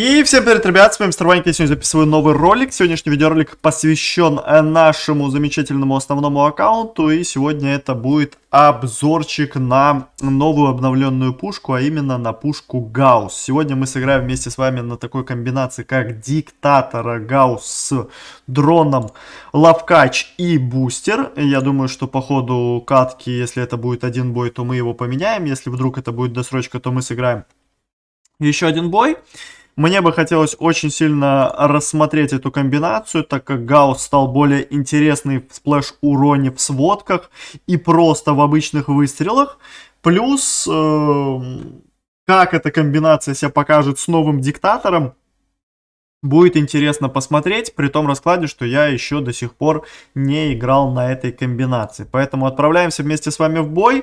И всем привет, ребят, с вами Старваник, я сегодня записываю новый ролик. Сегодняшний видеоролик посвящен э, нашему замечательному основному аккаунту, и сегодня это будет обзорчик на новую обновленную пушку, а именно на пушку Гаусс. Сегодня мы сыграем вместе с вами на такой комбинации, как Диктатора Гаусс с дроном Лавкач и Бустер. Я думаю, что по ходу катки, если это будет один бой, то мы его поменяем. Если вдруг это будет досрочка, то мы сыграем еще один бой. Мне бы хотелось очень сильно рассмотреть эту комбинацию, так как Гаус стал более интересный в сплэш-уроне в сводках и просто в обычных выстрелах. Плюс, эм, как эта комбинация себя покажет с новым диктатором, будет интересно посмотреть, при том раскладе, что я еще до сих пор не играл на этой комбинации. Поэтому отправляемся вместе с вами в бой.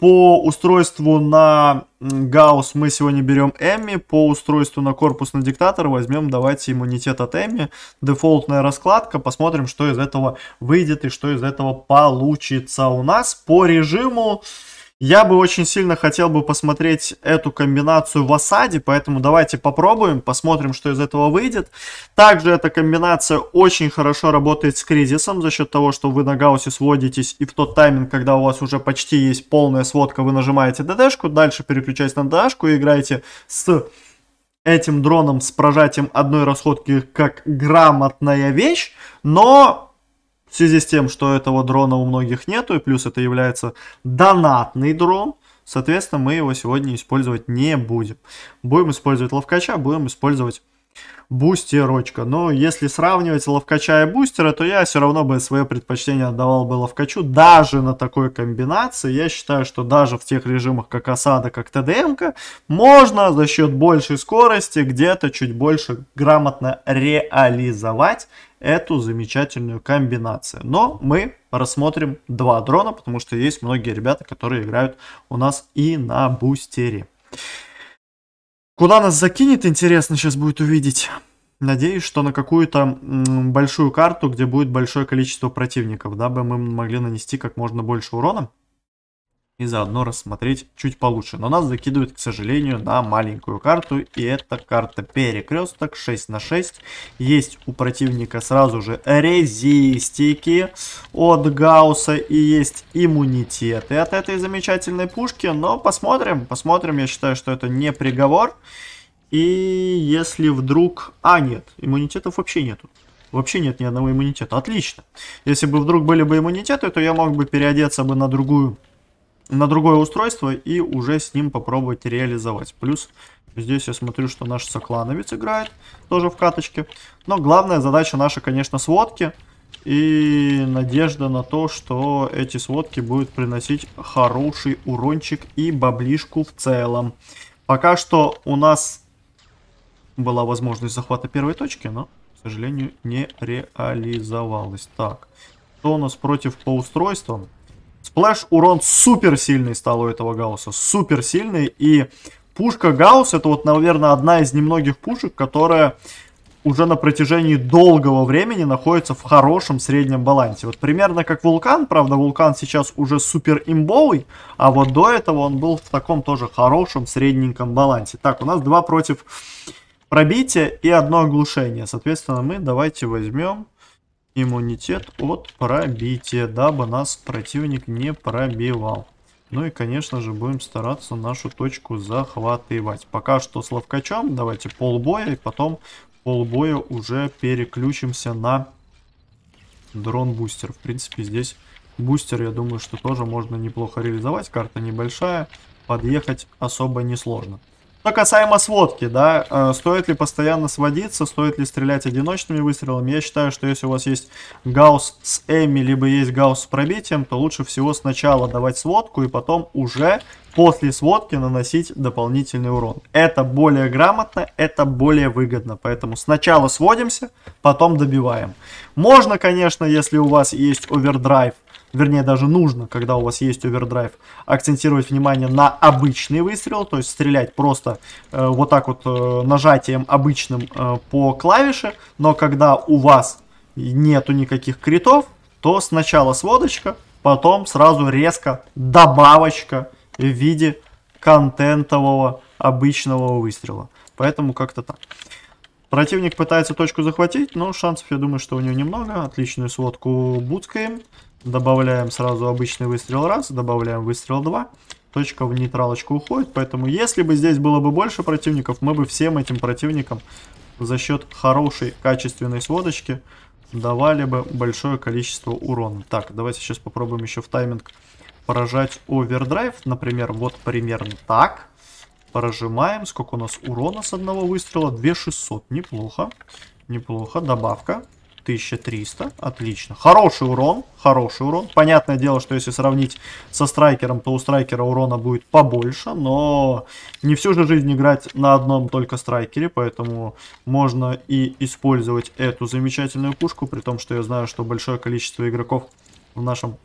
По устройству на Гаусс мы сегодня берем Эми по устройству на корпус на диктатор возьмем, давайте, иммунитет от Эми дефолтная раскладка, посмотрим, что из этого выйдет и что из этого получится у нас. По режиму я бы очень сильно хотел бы посмотреть эту комбинацию в осаде, поэтому давайте попробуем, посмотрим, что из этого выйдет. Также эта комбинация очень хорошо работает с кризисом за счет того, что вы на гаусе сводитесь и в тот тайминг, когда у вас уже почти есть полная сводка, вы нажимаете ДДшку, дальше переключаясь на ДДшку и играете с этим дроном с прожатием одной расходки как грамотная вещь, но в связи с тем, что этого дрона у многих нету, и плюс это является донатный дрон, соответственно, мы его сегодня использовать не будем. Будем использовать ловкача, будем использовать бустерочка. Но если сравнивать ловкача и бустера, то я все равно бы свое предпочтение отдавал бы ловкачу. Даже на такой комбинации, я считаю, что даже в тех режимах, как осада, как тдм можно за счет большей скорости где-то чуть больше грамотно реализовать эту замечательную комбинацию. Но мы рассмотрим два дрона, потому что есть многие ребята, которые играют у нас и на бустере. Куда нас закинет, интересно сейчас будет увидеть. Надеюсь, что на какую-то большую карту, где будет большое количество противников, дабы мы могли нанести как можно больше урона и заодно рассмотреть чуть получше. Но нас закидывают, к сожалению, на маленькую карту, и это карта перекресток 6 на 6. Есть у противника сразу же резистики от Гаусса и есть иммунитеты от этой замечательной пушки, но посмотрим, посмотрим, я считаю, что это не приговор. И если вдруг... А, нет, иммунитетов вообще нету. Вообще нет ни одного иммунитета. Отлично. Если бы вдруг были бы иммунитеты, то я мог бы переодеться бы на другую на другое устройство и уже с ним попробовать реализовать. Плюс здесь я смотрю, что наш соклановец играет тоже в каточке. Но главная задача наша, конечно, сводки. И надежда на то, что эти сводки будут приносить хороший урончик и баблишку в целом. Пока что у нас была возможность захвата первой точки, но, к сожалению, не реализовалась. Так, что у нас против по устройствам? Сплэш урон супер сильный стал у этого Гаусса, супер сильный. И пушка Гаусс это вот, наверное, одна из немногих пушек, которая уже на протяжении долгого времени находится в хорошем среднем балансе. Вот примерно как Вулкан, правда, Вулкан сейчас уже супер имбовый, а вот до этого он был в таком тоже хорошем средненьком балансе. Так, у нас два против пробития и одно оглушение. Соответственно, мы давайте возьмем иммунитет от пробития, дабы нас противник не пробивал. Ну и, конечно же, будем стараться нашу точку захватывать. Пока что с ловкачом. Давайте полбоя. И потом полбоя уже переключимся на дрон-бустер. В принципе, здесь бустер, я думаю, что тоже можно неплохо реализовать. Карта небольшая. Подъехать особо несложно. сложно. Что ну, касаемо сводки, да, э, стоит ли постоянно сводиться, стоит ли стрелять одиночными выстрелами, я считаю, что если у вас есть гаусс с эми, либо есть гаусс с пробитием, то лучше всего сначала давать сводку и потом уже после сводки наносить дополнительный урон. Это более грамотно, это более выгодно. Поэтому сначала сводимся, потом добиваем. Можно, конечно, если у вас есть овердрайв, вернее даже нужно, когда у вас есть овердрайв, акцентировать внимание на обычный выстрел, то есть стрелять просто э, вот так вот э, нажатием обычным э, по клавише, но когда у вас нету никаких критов, то сначала сводочка, потом сразу резко добавочка в виде контентового обычного выстрела. Поэтому как-то так. Противник пытается точку захватить, но шансов, я думаю, что у него немного. Отличную сводку буцкаем. Добавляем сразу обычный выстрел раз, добавляем выстрел два. Точка в нейтралочку уходит, поэтому если бы здесь было бы больше противников, мы бы всем этим противникам за счет хорошей качественной сводочки давали бы большое количество урона. Так, давайте сейчас попробуем еще в тайминг поражать овердрайв. Например, вот примерно так. Поражимаем. Сколько у нас урона с одного выстрела? 2600. Неплохо. Неплохо. Добавка. 1300. Отлично. Хороший урон. Хороший урон. Понятное дело, что если сравнить со страйкером, то у страйкера урона будет побольше. Но не всю же жизнь играть на одном только страйкере. Поэтому можно и использовать эту замечательную пушку. При том, что я знаю, что большое количество игроков в нашем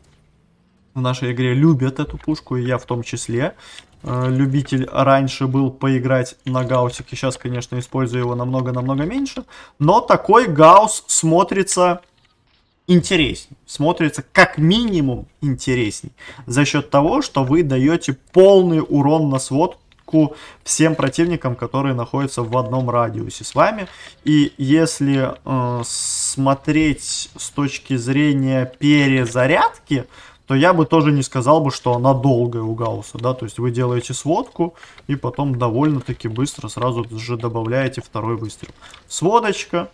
в нашей игре любят эту пушку, и я в том числе. Э, любитель раньше был поиграть на гаусике. Сейчас, конечно, использую его намного-намного меньше. Но такой гаус смотрится интересней. Смотрится как минимум интересней. За счет того, что вы даете полный урон на сводку всем противникам, которые находятся в одном радиусе с вами. И если э, смотреть с точки зрения перезарядки, то я бы тоже не сказал бы, что она долгая у Гаусса, да, то есть вы делаете сводку и потом довольно-таки быстро сразу же добавляете второй выстрел. Сводочка,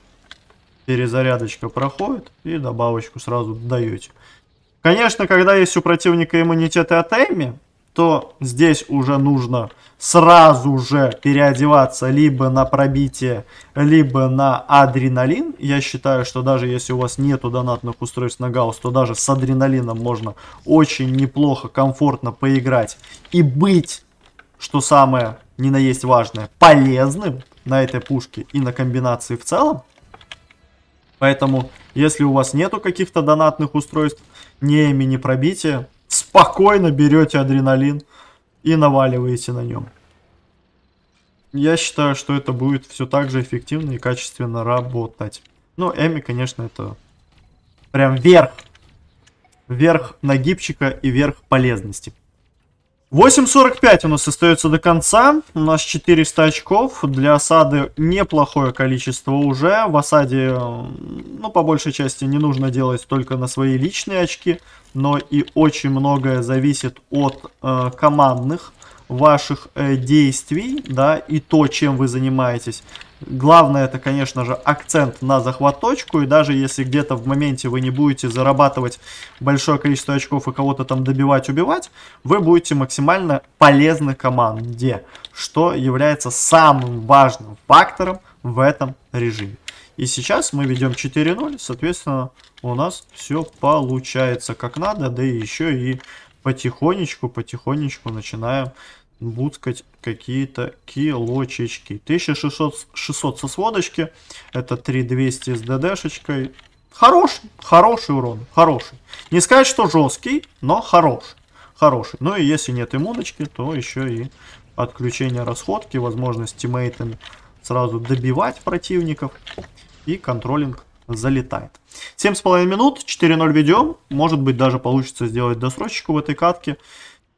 перезарядочка проходит и добавочку сразу даете. Конечно, когда есть у противника иммунитет и от Эми, то здесь уже нужно сразу же переодеваться либо на пробитие, либо на адреналин. Я считаю, что даже если у вас нету донатных устройств на гаусс, то даже с адреналином можно очень неплохо, комфортно поиграть и быть, что самое не на есть важное, полезным на этой пушке и на комбинации в целом. Поэтому, если у вас нету каких-то донатных устройств, не имени пробития, спокойно берете адреналин и наваливаете на нем. Я считаю, что это будет все так же эффективно и качественно работать. Ну, Эми, конечно, это прям верх. Верх нагибчика и верх полезности. 8.45 у нас остается до конца. У нас 400 очков. Для осады неплохое количество уже. В осаде, ну, по большей части не нужно делать только на свои личные очки. Но и очень многое зависит от э, командных ваших э, действий, да, и то, чем вы занимаетесь. Главное это, конечно же, акцент на захват-точку. И даже если где-то в моменте вы не будете зарабатывать большое количество очков и кого-то там добивать, убивать, вы будете максимально полезны команде, что является самым важным фактором в этом режиме. И сейчас мы ведем 4-0, соответственно, у нас все получается как надо, да и еще и потихонечку, потихонечку начинаем буцкать какие-то килочечки. 1600 600 со сводочки, это 3200 с ДДшечкой. Хороший, хороший урон, хороший. Не сказать, что жесткий, но хороший. Хороший. Ну и если нет иммуночки, то еще и отключение расходки, возможность тиммейтами сразу добивать противников и контролинг залетает. 7,5 минут, 4-0 ведем, может быть даже получится сделать досрочку в этой катке.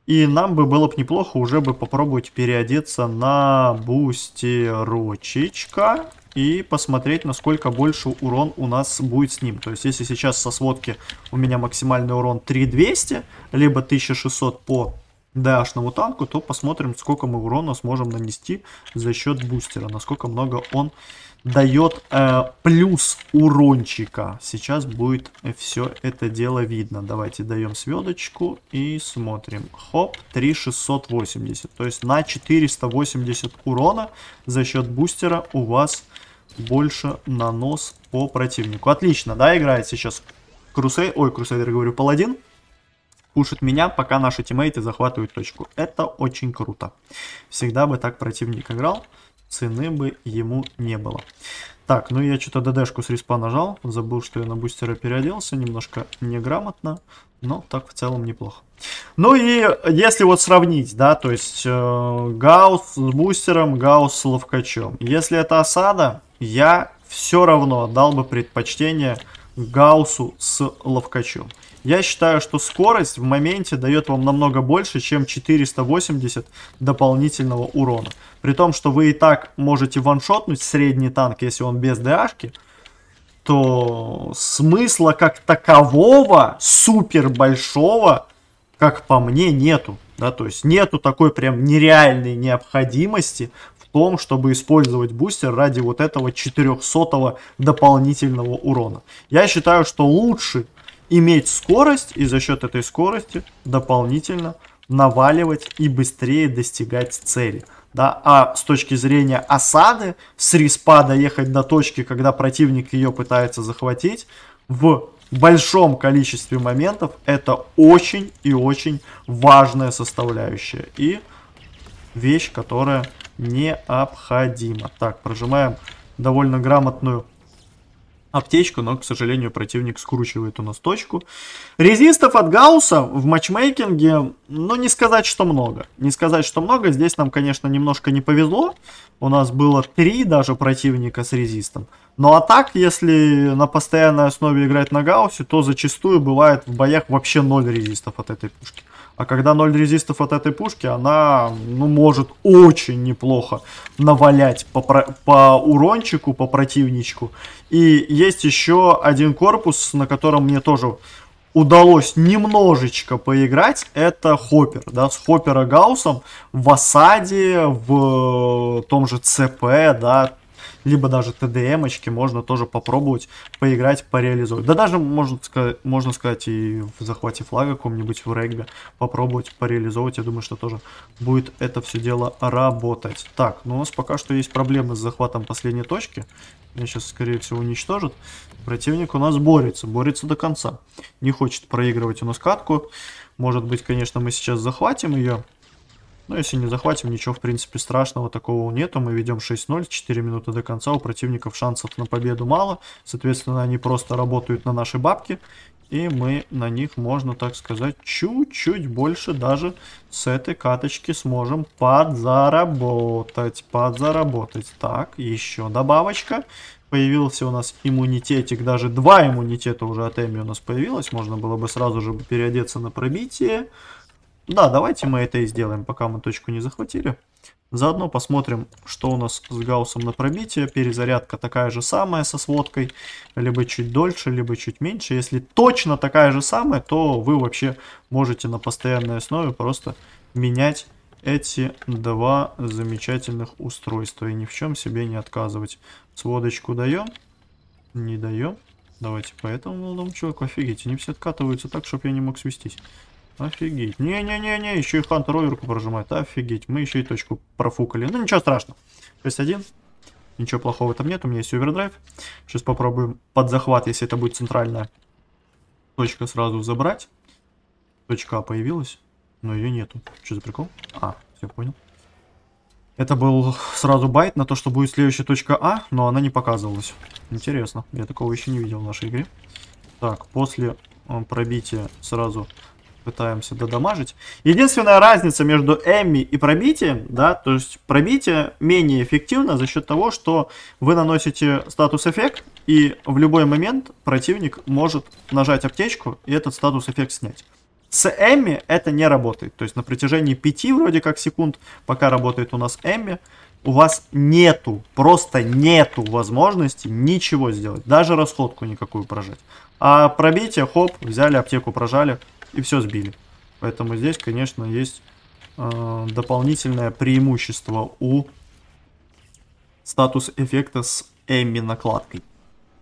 И нам бы было бы неплохо уже бы попробовать переодеться на бустерочечка и посмотреть, насколько больше урон у нас будет с ним. То есть, если сейчас со сводки у меня максимальный урон 3200, либо 1600 по дэшному танку, то посмотрим, сколько мы урона сможем нанести за счет бустера, насколько много он дает э, плюс урончика. Сейчас будет э, все это дело видно. Давайте даем сведочку и смотрим. Хоп, 3680. То есть на 480 урона за счет бустера у вас больше нанос по противнику. Отлично, да, играет сейчас Крусей... Ой, Крусейдер, говорю, Паладин. Пушит меня, пока наши тиммейты захватывают точку. Это очень круто. Всегда бы так противник играл цены бы ему не было. Так, ну я что-то ДДшку с респа нажал, забыл, что я на бустера переоделся, немножко неграмотно, но так в целом неплохо. Ну и если вот сравнить, да, то есть э, Гаус с бустером, Гаус с ловкачом. Если это осада, я все равно отдал бы предпочтение Гауссу с Ловкачом. Я считаю, что скорость в моменте дает вам намного больше, чем 480 дополнительного урона. При том, что вы и так можете ваншотнуть средний танк, если он без ДАшки, то смысла как такового, супер большого, как по мне, нету. Да, то есть нету такой прям нереальной необходимости том, чтобы использовать бустер ради вот этого 400 дополнительного урона. Я считаю, что лучше иметь скорость и за счет этой скорости дополнительно наваливать и быстрее достигать цели. Да, а с точки зрения осады, с респа доехать до точки, когда противник ее пытается захватить, в большом количестве моментов это очень и очень важная составляющая. И вещь, которая необходимо. Так, прожимаем довольно грамотную аптечку, но, к сожалению, противник скручивает у нас точку. Резистов от Гаусса в матчмейкинге, ну, не сказать, что много. Не сказать, что много. Здесь нам, конечно, немножко не повезло. У нас было три даже противника с резистом. Ну, а так, если на постоянной основе играть на Гауссе, то зачастую бывает в боях вообще ноль резистов от этой пушки. А когда 0 резистов от этой пушки, она, ну, может очень неплохо навалять по, по урончику, по противничку. И есть еще один корпус, на котором мне тоже удалось немножечко поиграть, это Хоппер, да, с Хоппера Гаусом в осаде, в э, том же ЦП, да, либо даже тдм очки можно тоже попробовать поиграть, пореализовать. Да даже можно, можно сказать и в захвате флага каком-нибудь в регби попробовать пореализовать. Я думаю, что тоже будет это все дело работать. Так, ну у нас пока что есть проблемы с захватом последней точки. Меня сейчас, скорее всего, уничтожат. Противник у нас борется, борется до конца. Не хочет проигрывать у нас катку. Может быть, конечно, мы сейчас захватим ее. Но ну, если не захватим, ничего в принципе страшного такого нету. Мы ведем 6-0, 4 минуты до конца. У противников шансов на победу мало. Соответственно, они просто работают на наши бабки. И мы на них, можно так сказать, чуть-чуть больше даже с этой каточки сможем подзаработать. Подзаработать. Так, еще добавочка. Появился у нас иммунитетик, даже два иммунитета уже от Эми у нас появилось. Можно было бы сразу же переодеться на пробитие. Да, давайте мы это и сделаем, пока мы точку не захватили. Заодно посмотрим, что у нас с гауссом на пробитие. Перезарядка такая же самая со сводкой. Либо чуть дольше, либо чуть меньше. Если точно такая же самая, то вы вообще можете на постоянной основе просто менять эти два замечательных устройства. И ни в чем себе не отказывать. Сводочку даем. Не даем. Давайте по этому молодому человеку. Офигеть, они все откатываются так, чтобы я не мог свестись. Офигеть. Не-не-не-не, еще и Хантер оверку прожимает. Офигеть, мы еще и точку профукали. Ну, ничего страшного. То есть один. Ничего плохого там нет, у меня есть овердрайв. Сейчас попробуем под захват, если это будет центральная точка, сразу забрать. Точка А появилась, но ее нету. Что за прикол? А, все понял. Это был сразу байт на то, что будет следующая точка А, но она не показывалась. Интересно, я такого еще не видел в нашей игре. Так, после э, пробития сразу пытаемся додамажить. Единственная разница между Эмми и пробитием, да, то есть пробитие менее эффективно за счет того, что вы наносите статус-эффект, и в любой момент противник может нажать аптечку и этот статус-эффект снять. С Эмми это не работает. То есть на протяжении 5 вроде как секунд, пока работает у нас Эмми, у вас нету, просто нету возможности ничего сделать. Даже расходку никакую прожать. А пробитие, хоп, взяли аптеку, прожали, и все сбили. Поэтому здесь, конечно, есть э, дополнительное преимущество у статус эффекта с Эмми накладкой.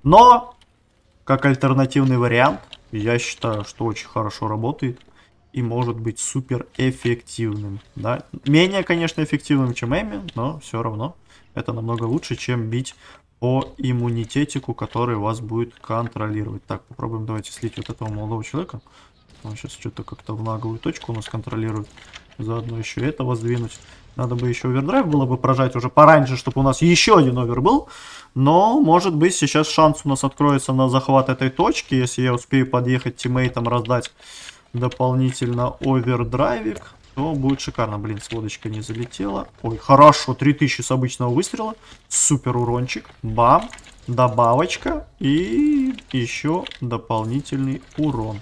Но, как альтернативный вариант, я считаю, что очень хорошо работает и может быть супер эффективным. Да? Менее, конечно, эффективным, чем Эми, но все равно это намного лучше, чем бить по иммунитетику, который вас будет контролировать. Так, попробуем давайте слить вот этого молодого человека. Он ну, сейчас а что-то как-то в наглую точку у нас контролирует. Заодно еще этого сдвинуть. Надо бы еще овердрайв было бы прожать уже пораньше, чтобы у нас еще один овер был. Но, может быть, сейчас шанс у нас откроется на захват этой точки. Если я успею подъехать тиммейтам, раздать дополнительно овердрайвик, то будет шикарно. Блин, с лодочкой не залетела. Ой, хорошо, 3000 с обычного выстрела. Супер урончик. Бам. Добавочка. И еще дополнительный урон.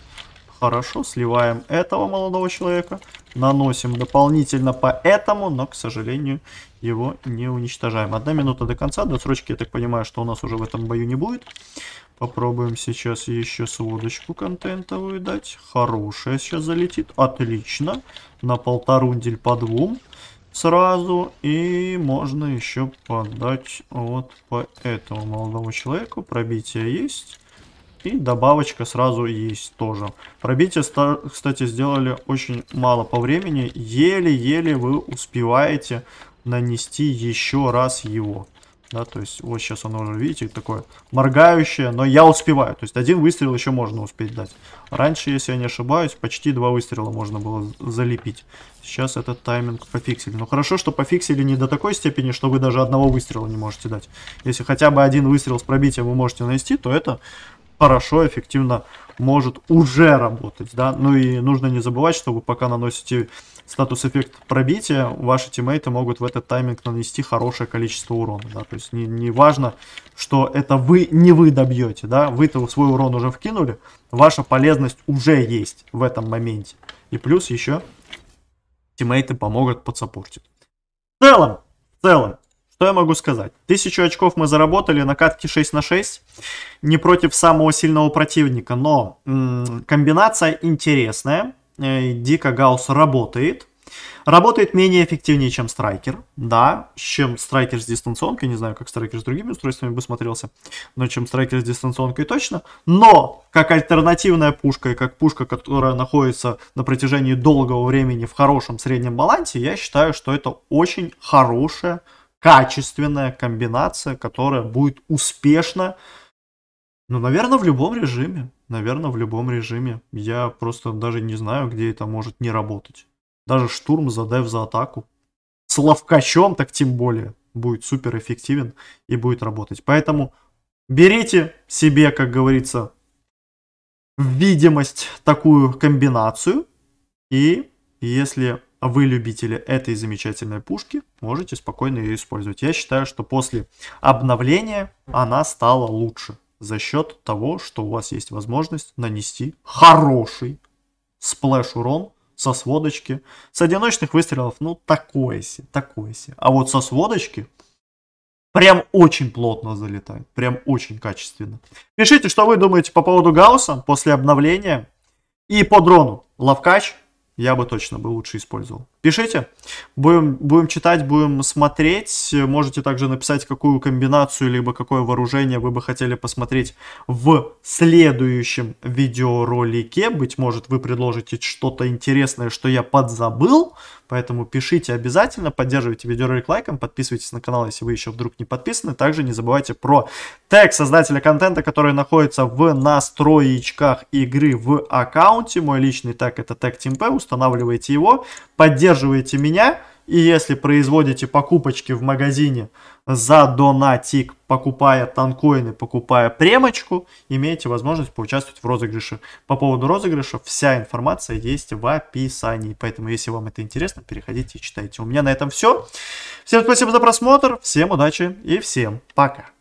Хорошо, сливаем этого молодого человека. Наносим дополнительно по этому, но, к сожалению, его не уничтожаем. Одна минута до конца. Досрочки, я так понимаю, что у нас уже в этом бою не будет. Попробуем сейчас еще сводочку контентовую дать. Хорошая сейчас залетит. Отлично. На полторундель по двум сразу. И можно еще подать вот по этому молодому человеку. Пробитие есть. И добавочка сразу есть тоже. Пробитие, кстати, сделали очень мало по времени. Еле-еле вы успеваете нанести еще раз его. Да, то есть вот сейчас оно уже, видите, такое моргающее, но я успеваю. То есть один выстрел еще можно успеть дать. Раньше, если я не ошибаюсь, почти два выстрела можно было залепить. Сейчас этот тайминг пофиксили. Но ну, хорошо, что пофиксили не до такой степени, что вы даже одного выстрела не можете дать. Если хотя бы один выстрел с пробитием вы можете нанести, то это хорошо, эффективно может уже работать, да. Ну и нужно не забывать, что вы пока наносите статус эффект пробития, ваши тиммейты могут в этот тайминг нанести хорошее количество урона, да. То есть не, не важно, что это вы, не вы добьете, да. Вы-то свой урон уже вкинули, ваша полезность уже есть в этом моменте. И плюс еще тиммейты помогут подсаппортить. В целом, в целом, что я могу сказать? Тысячу очков мы заработали на катке 6 на 6, не против самого сильного противника, но комбинация интересная. Э, дика Гаус работает. Работает менее эффективнее, чем страйкер. Да, чем страйкер с дистанционкой. Не знаю, как страйкер с другими устройствами бы смотрелся, но чем страйкер с дистанционкой точно. Но, как альтернативная пушка и как пушка, которая находится на протяжении долгого времени в хорошем среднем балансе, я считаю, что это очень хорошая качественная комбинация, которая будет успешна, ну, наверное, в любом режиме. Наверное, в любом режиме. Я просто даже не знаю, где это может не работать. Даже штурм за дев за атаку. С ловкачом так тем более будет супер эффективен и будет работать. Поэтому берите себе, как говорится, видимость такую комбинацию. И если а вы, любители этой замечательной пушки, можете спокойно ее использовать. Я считаю, что после обновления она стала лучше за счет того, что у вас есть возможность нанести хороший сплэш-урон со сводочки. С одиночных выстрелов, ну, такое си, такое си. А вот со сводочки прям очень плотно залетает, прям очень качественно. Пишите, что вы думаете по поводу Гаусса после обновления и по дрону. Лавкач я бы точно бы лучше использовал. Пишите, будем, будем читать, будем смотреть. Можете также написать, какую комбинацию, либо какое вооружение вы бы хотели посмотреть в следующем видеоролике. Быть может, вы предложите что-то интересное, что я подзабыл. Поэтому пишите обязательно, поддерживайте видеоролик лайком, подписывайтесь на канал, если вы еще вдруг не подписаны. Также не забывайте про тег создателя контента, который находится в настроечках игры в аккаунте. Мой личный тег это тег TeamP, устанавливайте его. Поддерживайте поддерживаете меня, и если производите покупочки в магазине за донатик, покупая танкоины, покупая премочку, имеете возможность поучаствовать в розыгрыше. По поводу розыгрыша вся информация есть в описании. Поэтому, если вам это интересно, переходите и читайте. У меня на этом все. Всем спасибо за просмотр, всем удачи и всем пока.